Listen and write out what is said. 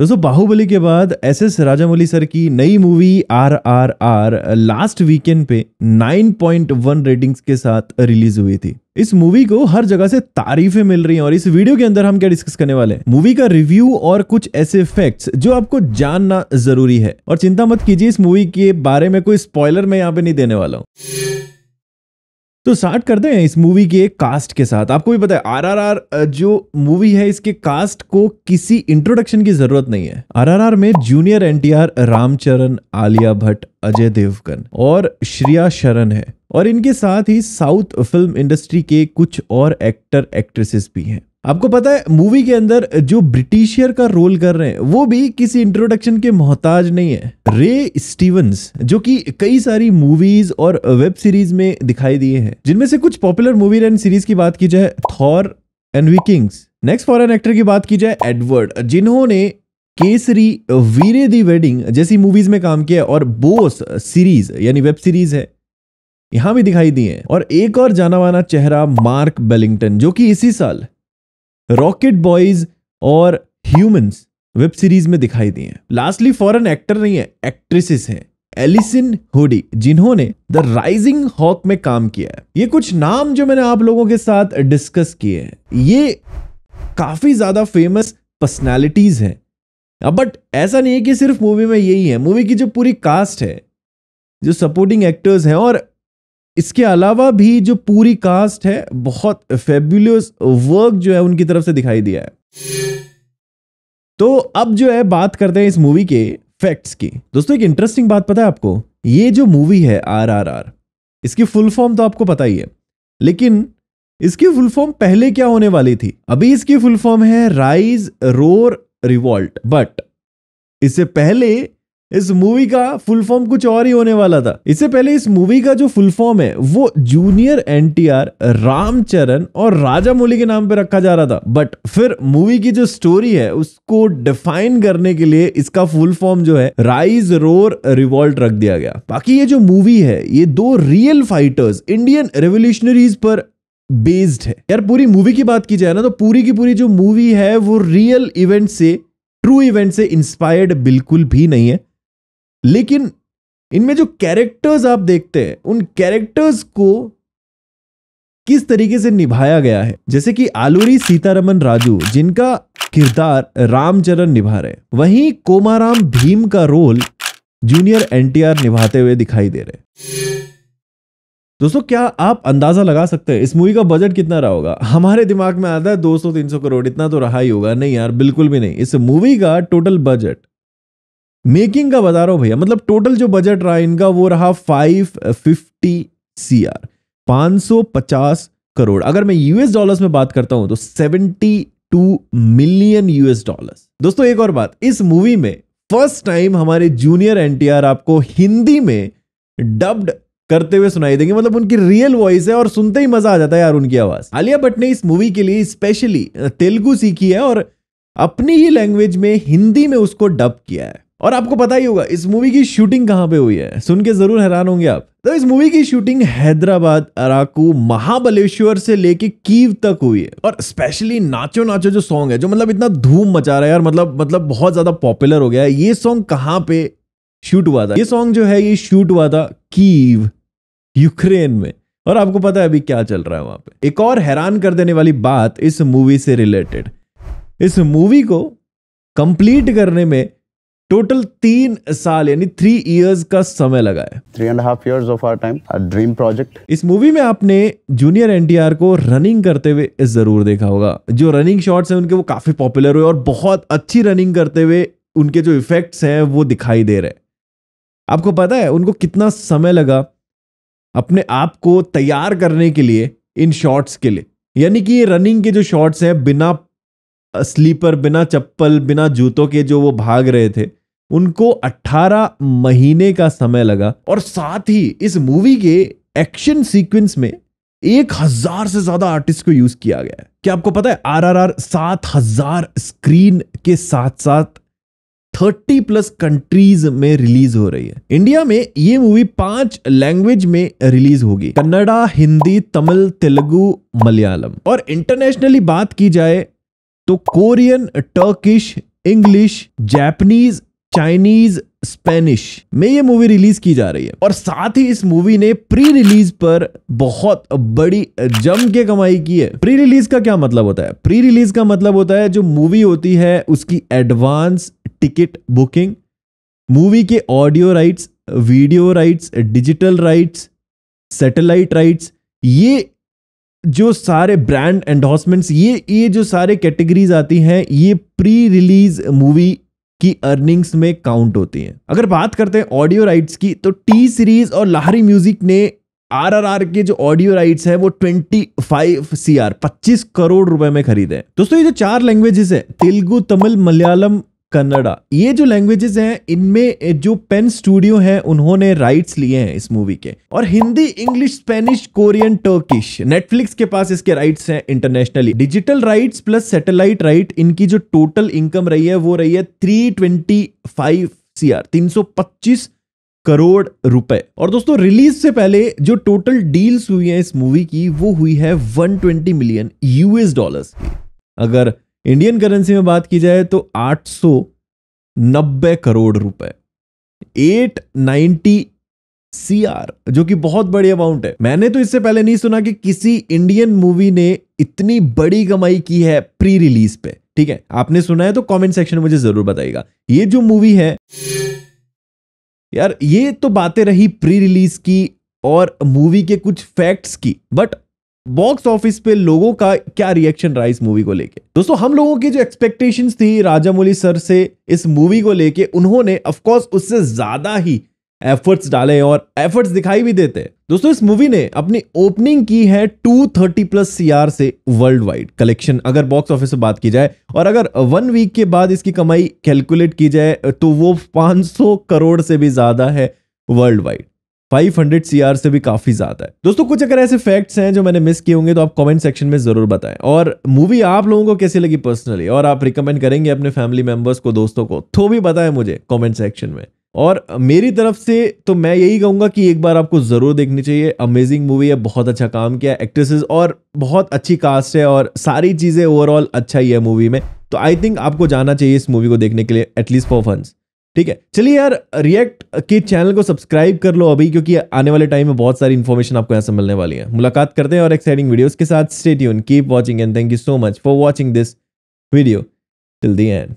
दोस्तों बाहुबली के बाद एस एस राजामौली सर की नई movie R R R last weekend पे 9.1 रेटिंग्स के साथ रिलीज हुई थी इस मूवी को हर जगह से तारीफें मिल रही हैं और इस वीडियो के अंदर हम क्या डिस्कस करने वाले हैं मूवी का रिव्यू और कुछ ऐसे फैक्ट्स जो आपको जानना जरूरी है और चिंता मत कीजिए इस मूवी के बारे में कोई स्पॉयलर मैं यहाँ पे नहीं देने वाला हूँ तो स्टार्ट करते हैं इस मूवी के कास्ट के साथ आपको भी पता है आरआरआर जो मूवी है इसके कास्ट को किसी इंट्रोडक्शन की जरूरत नहीं है आरआरआर में जूनियर एनटीआर रामचरण आलिया भट्ट अजय देवगन और श्रिया शरण है और इनके साथ ही साउथ फिल्म इंडस्ट्री के कुछ और एक्टर एक्ट्रेसेस भी हैं आपको पता है मूवी के अंदर जो ब्रिटिशियर का रोल कर रहे हैं वो भी किसी इंट्रोडक्शन के मोहताज नहीं है रे स्टीवंस जो कि कई सारी मूवीज और वेब सीरीज में दिखाई दिए हैं जिनमें से कुछ पॉपुलर मूवी एंड सीरीज की बात की जाए Thor and Vikings next foreign actor की बात की जाए एडवर्ड जिन्होंने केसरी वीरे दी वेडिंग जैसी मूवीज में काम किया और बोस सीरीज यानी वेब सीरीज है यहां भी दिखाई दिए और एक और जाना माना चेहरा मार्क बेलिंगटन जो कि इसी साल रॉकेट बॉयज और ह्यूमंस वेब सीरीज में दिखाई दी हैं लास्टली फॉरेन एक्टर नहीं है एक्ट्रेसेस हैं एलिसन होडी जिन्होंने द राइजिंग हॉक में काम किया है ये कुछ नाम जो मैंने आप लोगों के साथ डिस्कस किए हैं ये काफी ज्यादा फेमस पर्सनैलिटीज हैं बट ऐसा नहीं है कि सिर्फ मूवी में यही है मूवी की जो पूरी कास्ट है जो सपोर्टिंग एक्टर्स हैं और इसके अलावा भी जो पूरी कास्ट है बहुत फेबुलस वर्क जो है उनकी तरफ से दिखाई दिया है तो अब जो है बात करते हैं इस मूवी के फैक्ट्स की दोस्तों एक इंटरेस्टिंग बात पता है आपको ये जो मूवी है आर आर आर इसकी फुल फॉर्म तो आपको पता ही है लेकिन इसकी फुल फॉर्म पहले क्या होने वाली थी अभी इसकी फुल फॉर्म है राइज रोर रिवॉल्ट बट इससे पहले इस मूवी का फुल फॉर्म कुछ और ही होने वाला था इससे पहले इस मूवी का जो फुल फॉर्म है वो जूनियर एनटीआर रामचरण और राजा मौली के नाम पे रखा जा रहा था बट फिर मूवी की जो स्टोरी है उसको डिफाइन करने के लिए इसका फुल फॉर्म जो है राइज रोर रिवॉल्ट रख दिया गया बाकी ये जो मूवी है ये दो रियल फाइटर्स इंडियन रेवोल्यूशनरीज पर बेस्ड है यार पूरी मूवी की बात की जाए ना तो पूरी की पूरी जो मूवी है वो रियल इवेंट से ट्रू इवेंट से इंस्पायर्ड बिल्कुल भी नहीं है लेकिन इनमें जो कैरेक्टर्स आप देखते हैं उन कैरेक्टर्स को किस तरीके से निभाया गया है जैसे कि आलूरी सीतारमन राजू जिनका किरदार रामचरण निभा रहे वहीं कोमाराम भीम का रोल जूनियर एनटीआर निभाते हुए दिखाई दे रहे दोस्तों क्या आप अंदाजा लगा सकते हैं इस मूवी का बजट कितना रहा होगा हमारे दिमाग में आता है 200-300 करोड़ इतना तो रहा ही होगा नहीं यार बिल्कुल भी नहीं इस मूवी का टोटल बजट मेकिंग का बता रहा भैया मतलब टोटल जो बजट रहा इनका वो रहा फाइव फिफ्टी सी आर पांच सौ पचास करोड़ अगर मैं यूएस डॉलर्स में बात करता हूं तो seventy two million US dollars दोस्तों एक और बात इस मूवी में फर्स्ट टाइम हमारे जूनियर एनटीआर आपको हिंदी में डब्ड करते हुए सुनाई देंगे मतलब उनकी रियल वॉइस है और सुनते ही मजा आ जाता है यार उनकी आवाज आलिया भट्ट ने इस मूवी के लिए स्पेशली तेलुगु सीखी है और अपनी ही लैंग्वेज में हिंदी में उसको डब किया है और आपको पता ही होगा इस मूवी की शूटिंग कहां पे हुई है सुन के जरूर हैरान होंगे आप तो इस मूवी की शूटिंग हैदराबाद अराकू महाबलेश्वर से लेके कीव तक हुई है और स्पेशली नाचो नाचो जो सॉन्ग है जो मतलब इतना धूम मचा रहा है यार मतलब मतलब बहुत ज्यादा पॉपुलर हो गया है ये सॉन्ग कहाँ पे शूट हुआ था ये सॉन्ग जो है ये शूट हुआ था कीव यूक्रेन में और आपको पता है अभी क्या चल रहा है वहां पे एक और हैरान कर देने वाली बात इस मूवी से रिलेटेड इस मूवी को कंप्लीट करने में टोटल तीन साल यानी थ्री इयर्स का समय लगा है three and half years of our time dream project इस मूवी में आपने जूनियर एनटीआर को रनिंग करते हुए जरूर देखा होगा जो रनिंग शॉट्स हैं उनके वो काफी पॉपुलर हुए और बहुत अच्छी रनिंग करते हुए उनके जो इफेक्ट्स हैं वो दिखाई दे रहे आपको पता है उनको कितना समय लगा अपने आप को तैयार करने के लिए इन शॉट्स के लिए यानी कि ये रनिंग के जो शॉट्स हैं बिना स्लीपर बिना चप्पल बिना जूतों के जो वो भाग रहे थे उनको 18 महीने का समय लगा और साथ ही इस मूवी के एक्शन सीक्वेंस में एक हजार से ज्यादा आर्टिस्ट को यूज किया गया है क्या आपको पता है आरआरआर सात हजार स्क्रीन के साथ साथ थर्टी प्लस कंट्रीज में रिलीज हो रही है इंडिया में ये मूवी पांच लैंग्वेज में रिलीज होगी कन्नड़ा हिंदी तमिल तेलुगु मलयालम और इंटरनेशनली बात की जाए तो Korean Turkish English Japanese Chinese Spanish में ये मूवी रिलीज की जा रही है और साथ ही इस मूवी ने प्री रिलीज पर बहुत बड़ी जम के कमाई की है प्री रिलीज का क्या मतलब होता है प्री रिलीज का मतलब होता है जो मूवी होती है उसकी एडवांस टिकट बुकिंग मूवी के audio rights video rights digital rights satellite rights ये जो सारे ब्रांड एंडोर्समेंट्स ये ये जो सारे कैटेगरीज आती हैं ये प्री रिलीज मूवी की अर्निंग्स में काउंट होती हैं अगर बात करते हैं ऑडियो राइट्स की तो टी सीरीज और लाहरी म्यूजिक ने आरआरआर के जो ऑडियो राइट्स है वो 25 आर पच्चीस करोड़ रुपए में खरीदे दोस्तों ये जो चार लैंग्वेजेस है तेलुगु तमिल मलयालम कन्नड़ा ये जो लैंग्वेजेस हैं इनमें जो पेन स्टूडियो है उन्होंने राइट्स लिए हैं इस मूवी के और Hindi English Spanish Korean Turkish Netflix के पास इसके राइट्स हैं internationally digital rights plus satellite right इनकी जो टोटल इनकम रही है वो रही है three twenty five C R तीन सौ पच्चीस करोड़ रुपए और दोस्तों रिलीज से पहले जो टोटल डील्स हुई है इस मूवी की वो हुई है one twenty million US dollars की अगर इंडियन करेंसी में बात की जाए तो नब्बे करोड़ रुपए सी आर जो कि बहुत बड़ी अमाउंट है मैंने तो इससे पहले नहीं सुना कि किसी इंडियन मूवी ने इतनी बड़ी कमाई की है प्री रिलीज पे ठीक है आपने सुना है तो कमेंट सेक्शन में मुझे जरूर बताइएगा ये जो मूवी है यार ये तो बातें रही प्री रिलीज की और मूवी के कुछ फैक्ट्स की बट बॉक्स ऑफिस पे लोगों का क्या रिएक्शन रहा इस मूवी को लेके दोस्तों हम लोगों की जो एक्सपेक्टेशंस थी राजामौली सर से इस मूवी को लेके उन्होंने ऑफकोर्स उससे ज्यादा ही एफर्ट्स डाले और एफर्ट्स दिखाई भी देते दोस्तों इस मूवी ने अपनी ओपनिंग की है 230 प्लस सीआर से वर्ल्ड वाइड कलेक्शन अगर बॉक्स ऑफिस से बात की जाए और अगर वन वीक के बाद इसकी कमाई कैलकुलेट की जाए तो वो 500 करोड़ से भी ज्यादा है वर्ल्ड वाइड 500 सीआर से भी काफी ज्यादा है दोस्तों कुछ अगर ऐसे फैक्ट्स हैं जो मैंने मिस किए होंगे तो आप कमेंट सेक्शन में जरूर बताएं और मूवी आप लोगों को कैसी लगी पर्सनली और आप रिकमेंड करेंगे अपने फैमिली मेंबर्स को दोस्तों को तो भी बताएं मुझे कमेंट सेक्शन में और मेरी तरफ से तो मैं यही कहूंगा कि एक बार आपको ज़रूर देखनी चाहिए अमेजिंग मूवी है बहुत अच्छा काम किया एक्ट्रेसेस और बहुत अच्छी कास्ट है और सारी चीज़ें ओवरऑल अच्छा ही है मूवी में तो आई थिंक आपको जाना चाहिए इस मूवी को देखने के लिए एटलीस्ट फॉर फंस ठीक है चलिए यार रिएक्ट के चैनल को सब्सक्राइब कर लो अभी क्योंकि आने वाले टाइम में बहुत सारी इन्फॉर्मेशन आपको यहाँ से मिलने वाली है मुलाकात करते हैं और एक्साइटिंग वीडियोस के साथ स्टेट यून keep watching and thank you so much for watching this video till the and